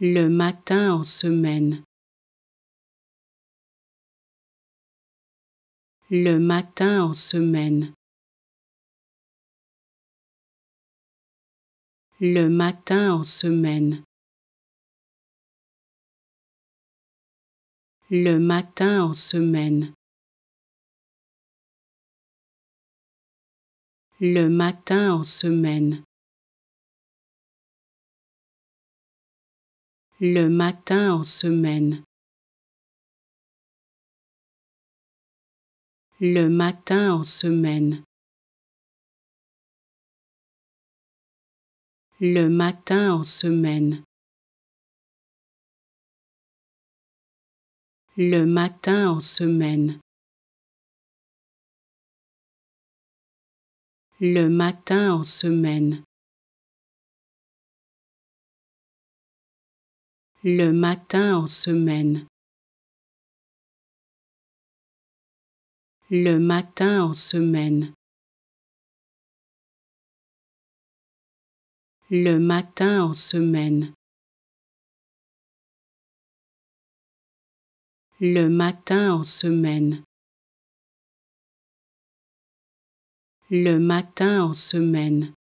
le matin en semaine. Le matin en semaine. Le matin en semaine. Le matin en semaine. Le matin en semaine. le matin en semaine. Le matin en semaine. Le matin en semaine. Le matin en semaine. Le matin en semaine. le matin en semaine. Le matin en semaine. Le matin en semaine. Le matin en semaine. Le matin en semaine.